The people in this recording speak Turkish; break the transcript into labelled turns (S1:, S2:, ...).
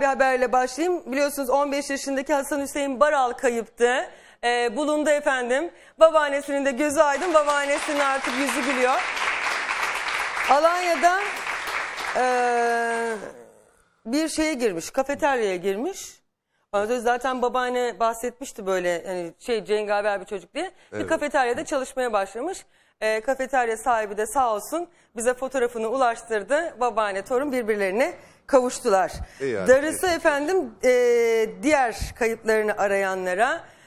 S1: bir haberle başlayayım. Biliyorsunuz 15 yaşındaki Hasan Hüseyin Baral kayıptı. Ee, bulundu efendim. Babaannesinin de gözü aydın. Babaannesinin artık yüzü gülüyor. Alanya'da ee, bir şeye girmiş. Kafeteryaya girmiş. zaten babaanne bahsetmişti böyle hani şey cengaver bir çocuk diye. Evet. Bir kafeteryada çalışmaya başlamış. E, kafeterya sahibi de sağ olsun bize fotoğrafını ulaştırdı. Babaanne torun birbirlerini kavuştular. E yani. Darısı e. efendim e, diğer kayıplarını arayanlara...